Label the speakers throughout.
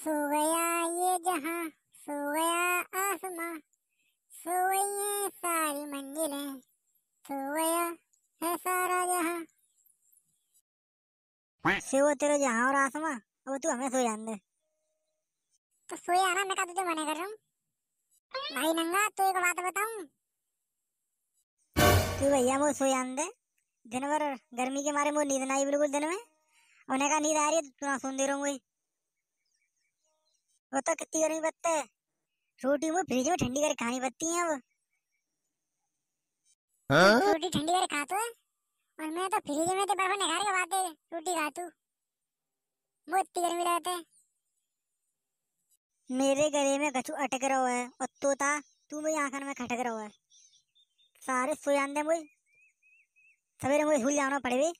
Speaker 1: सो गया ये सो गया आसमां सो गई सारी मंजिलें सो गया है सारा
Speaker 2: तेरे और आसमां अब तू हमें सो जान दे तो मैं
Speaker 1: तुझे मना कर रहा हूँ भाई नंगा एक बात
Speaker 2: तू भैया वो सो जान दे दिन भर गर्मी के मारे मुझे नींद ना आई बिल्कुल दिन में उन्हें कहा नींद आ रही है तो सुन दे रहा हूँ वो तो कितनी गर्मी पड़ती है रोटी वो फ्रिज में ठंडी करके खानी पड़ती है वो हाँ? रोटी
Speaker 1: ठंडी करके खाते तो है और मैं तो फ्रिज में तो बर्फ निकाल के खाते रोटी खा तू वो इतनी गर्मी रहते
Speaker 2: मेरे गले में कछु अटक रहा है और तोता तू मेरी आंखन में खटक रहा है सारे सो जाते मुझे सवेरे मुझे भूल जाना पड़े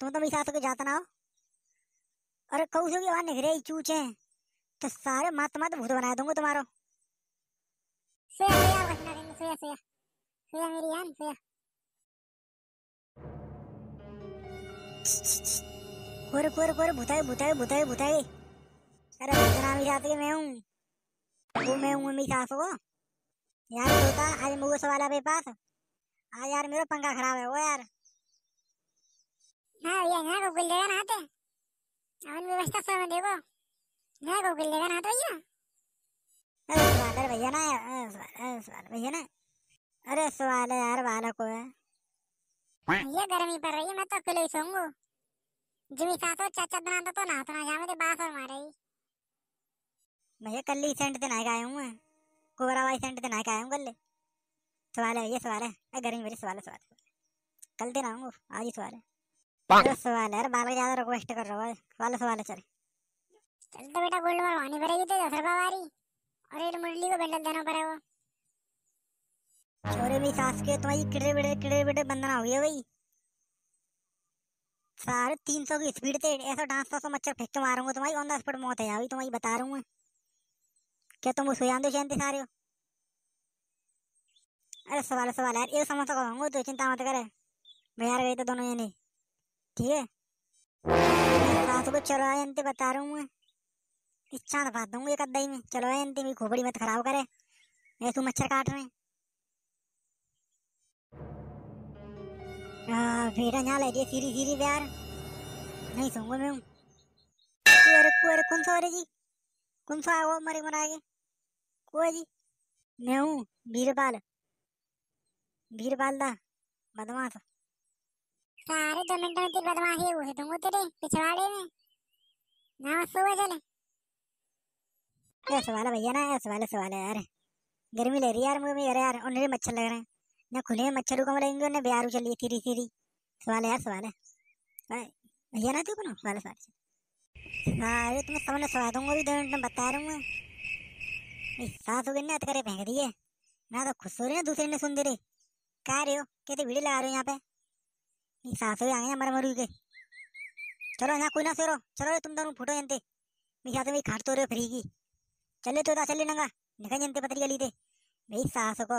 Speaker 2: तुम तो मेरी सास को जाता ना हो और कौशों की आवाज निकल रही चूचे तो सारे मस्त मस्त भूत बना दूंगा तुम्हारो कोर कोर कोर भुताई भुताई भुताई भुताई अरे बदनामी जाती मैं हूँ वो मैं हूँ मेरी सास को यार तोता आज मुझे सवाल है पास आज यार मेरा पंखा खराब है वो यार
Speaker 1: हाँ ये ना को गुल जगह ना और व्यवस्था समय देखो ना गोकुल लेकर ना तो भैया अरे स्वागत भैया ना स्वागत भैया ना अरे स्वागत यार वाला को है ये गर्मी पड़ रही है मैं तो अकेले ही सोऊंगा जिमी सातो चाचा बनाता तो ना तो ना जा मेरे बास और मारे ही
Speaker 2: भैया कल ही सेंट दिन आएगा आया हूँ मैं कोबरा वाई सेंट दिन आएगा आया हूँ कल सवाल है ये सवाल है गर्मी मेरी सवाल है सवाल कल दिन आऊंगा आज ही सवाल है सवाल है यार बालक ज्यादा रिक्वेस्ट कर रहा है सवाल सवाल है चले
Speaker 1: चल तो बेटा गोल्ड बार वानी भरेगी तो दस रुपया वारी और एक मुरली को बंडल देना पड़ेगा
Speaker 2: छोरे भी सास के तो किड़े बड़े किड़े बड़े बंदना हो गया भाई सारे तीन सौ की स्पीड से ऐसा डांस सौ मच्छर फेंक के मारूंगा तुम्हारी ऑन द स्पॉट मौत है अभी तुम्हारी तो बता रहा हूँ क्या तुम सो जानते जानते सारे हो अरे सवाल सवाल यार ये तो, तो चिंता मत करे बाजार गए तो दोनों ये नहीं ठीक है सास को चलो बता रहा हूँ मैं इच्छा तो बात दूंगी एक में चलो है अंतिम खोपड़ी मत खराब करे मैं तू मच्छर काट रहे बेटा यहाँ लगी सीरी सीरी प्यार नहीं सोऊंगा मैं अरे को अरे कौन सा अरे जी कौन सा आया मरे मरा के को जी मैं हूँ बीरपाल बीरपाल दा बदमाश
Speaker 1: सारे दो मिनट में तेरे बदमाश ही हुई तुम तो तेरे पिछवाड़े में ना सुबह चले
Speaker 2: अरे सवाल भैया ना यार सवाल सवाल है यार गर्मी ले रही है यार मुझे यार यार और मेरे मच्छर लग रहे हैं ना खुले में मच्छरों को लगेंगे और ना बेहारू चल रही है तीरी तीरी सवाल है यार सवाल है हाँ, भैया ना तू बना सवाल सवाल हाँ अरे तुम्हें सामने सवा दूंगा भी दो मिनट में बता रहा हूँ मैं सास हो गई ना करे फेंक दिए ना तो खुश हो रही ना दूसरे ने सुन दे रही कह रहे हो कहते भीड़ लगा रहे हो यहाँ पे सास हो गए आगे मर मरू के चलो यहाँ कोई ना सो चलो तुम दोनों फोटो जानते मेरी साथ में खाट तो रहे हो फ्री की चले तो चले नंगा निकल जनते पतरी गली थे भाई सास को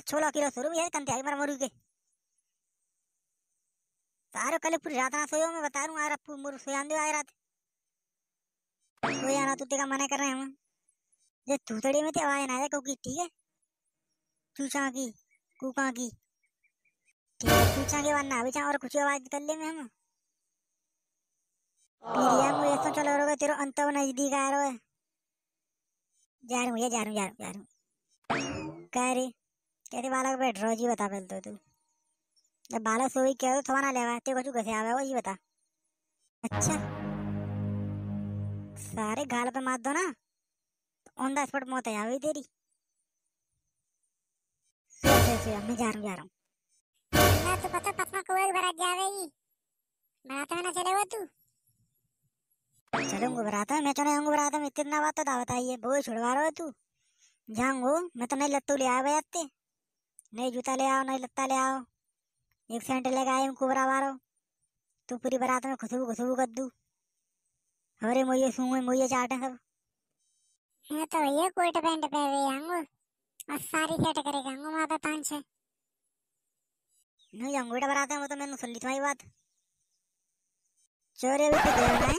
Speaker 2: अच्छो लो लाकिलो सुरु है कंते आई मर मोरू के तारो कल पूरी रात ना सोयो मैं बता रहा पूरी मोरू सोयान दे आए रात सोया ना तू का मना कर रहे हैं हम ये तूतड़ी में ते आवाज ना है क्योंकि ठीक है चूचा की कुका की ठीक है चूचा के बाद ना बिचा और कुछ आवाज कर ले मैं हम मेरी हम ऐसा चलो रोगे तेरो अंत नजदीक आ रहा है जा रहा हूँ ये जा रहा हूँ जा रहा हूँ जा रहा कह रही बालक बैठ रहो जी बता पहले तो तू जब बालक सो ही क्या थोड़ा ना लेवा तेरे को कैसे आवे वो ये बता अच्छा सारे गाल पे मार दो ना ऑन द स्पॉट मौत है तेरी मैं जा रहा हूँ जा रहा हूँ
Speaker 1: तो पता पसमा को एक बार जावेगी बनाते ना चले वो तू
Speaker 2: चलो घबराता है मैं चलो यहाँ घबराता हूँ इतना बात तो था है बोल छुड़वा रहे हो तू जाऊंगो मैं तो नहीं लत्तू ले आया भाई आते नहीं जूता ले आओ नहीं लत्ता ले आओ एक सेंट लेकर आए कुबरा मारो तू पूरी बरात में खुशबू खुशबू कर दू अरे मोये सूंगे मोये चाटे सब
Speaker 1: मैं तो ये कोट पैंट पहन रही आऊंगो
Speaker 2: और सारी सेट करेगा आऊंगो माता तांच है नहीं जाऊंगा बेटा बारात में वो तो मैंने सुन ली तुम्हारी बात चोरे भी तो देना है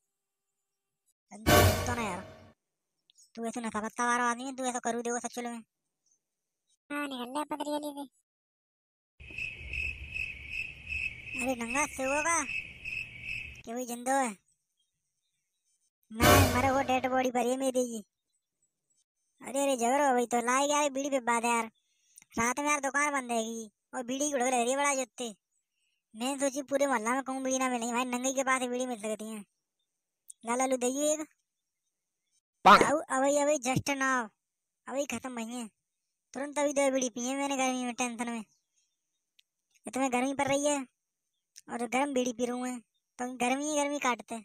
Speaker 1: तो ना यार
Speaker 2: तू ऐसे पत्ता वाला आदमी है तू ऐसा करू देगा सचुल में निकल ले अरे नंगा से होगा जिंदो है मरे वो डेड बॉडी अरे अरे झगड़ो भाई तो लाई गया बीड़ी पे बात यार रात में यार दुकान बंद रहेगी और बीड़ी की उड़क है बड़ा जोते मैं सोची पूरे मोहल्ला में कहूँ बीड़ी ना मिलेगी भाई नंगे के पास बीड़ी मिल सकती है लाल आलू दइएगा अवई अवई जस्ट नाव अवई खत्म भैया तुरंत अभी दो बीड़ी पी है मैंने गर्मी में टेंशन में तुम्हें तो गर्मी पड़ रही है और गर्म बीड़ी पी रहा है तो गर्मी ही गर्मी काटते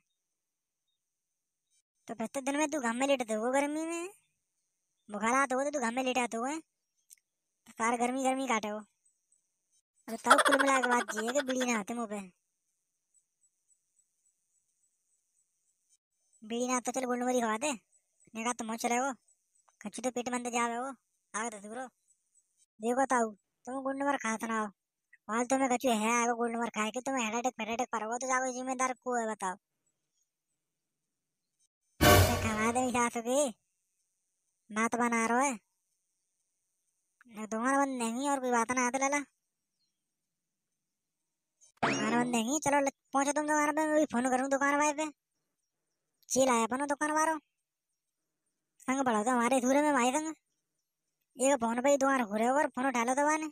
Speaker 2: तो फिर तो दिन में तू घाम में लेटते तो हो गर्मी में बुखार आता होगा तो तू घाम में लेटा तो है कार गर्मी गर्मी काटे हो और तब कुल मिला के बात जी है कि बीड़ी ना आते मुँह पे बीड़ी ना तो चल गुंड मरी खवा दे ने कहा तुम तो चले वो खच्ची तो पेट बंद जावे हो आगे दस गुरो देखो ताऊ तुम गुंड मर खा था ना हो वाल तुम्हें कछु है आगे गुंड मर खाए के तुम्हें हेड अटैक फेड अटैक पड़ोगे तो जाओ जिम्मेदार को है बताओ खवा दे सास की बात बना रहा है तुम्हारा बंद नहीं और कोई बात ना आते लाला हमारा बंद नहीं चलो पहुंचो तुम तुम्हारा मैं फोन करूँ दुकान वाले पे चील आया अपनो दुकान वारो संग पड़ो तो हमारे धूरे में माई संग ये फोन भाई दुआर घूरे और फोन उठा लो तो वाने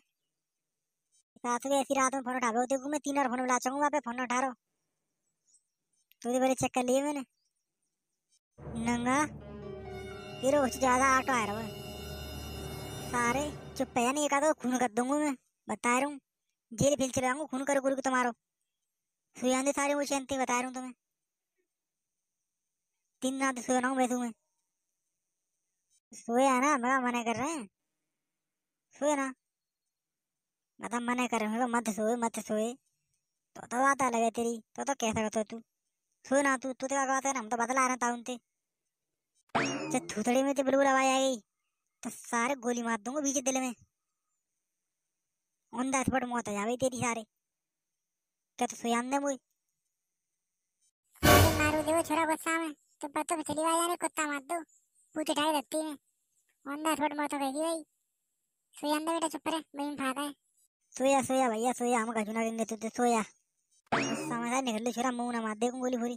Speaker 2: रात में ऐसी रात में फोन उठा लो देखो मैं तीन और फोन बुला वहाँ पे फोन उठा रहो तुझे बड़े चेक कर लिए मैंने नंगा फिर कुछ ज्यादा आटो आ रहा है सारे चुप है नहीं कहा खून कर दूंगा मैं बता रहा हूँ जेल फिल चलाऊंगा खून कर गुरु तुम्हारो सुयांदे सारे वो शांति बता रहा हूँ तुम्हें तीन रात सोए ना हूँ बैठू मैं सोया तो ना बड़ा मना कर रहे हैं सोए ना मतलब मना कर रहे हो मत सोए मत सोए तो तो बात अलग है तेरी तो तो कैसा करते तू सोए ना तू तू तो क्या बात है ना हम तो बदला आ रहे था उनसे जब थूथड़ी में तो बिल्कुल आवाज आ गई तो सारे गोली मार दूंगा बीच दिल में उनका दस मौत है जावे तेरी सारे क्या तो सोया अंदर मुझे
Speaker 1: मारू देव छोड़ा गुस्सा में ತುಪ್ಪ ತುಪ್ಪ ತಿಳಿವಾಯಾನೆ ಕೊತ್ತ ಮದ್ದು ಪೂತಿಟಾಗ ದತ್ತೀನಿ ಒಂದ ರೋಡ್ ಮಾತು ಕೈದಿವೈ ಸೂಯ ಅಂದ ಬೇಟ ಚುಪ್ಪರೆ ಬೈನ್ ಫಾದ
Speaker 2: ಸೂಯ ಸೂಯ ಭಯ್ಯ ಸೂಯ ಅಮ್ಮ ಗಜುನ ಗಂಗೆ ತುತ್ತೆ ಸೂಯ ಸಮಸ ನಿಗರ್ಲಿ ಶುರ ಮೂನ ಮದ್ದೆ ಕುಂಗೋಲಿ ಹುರಿ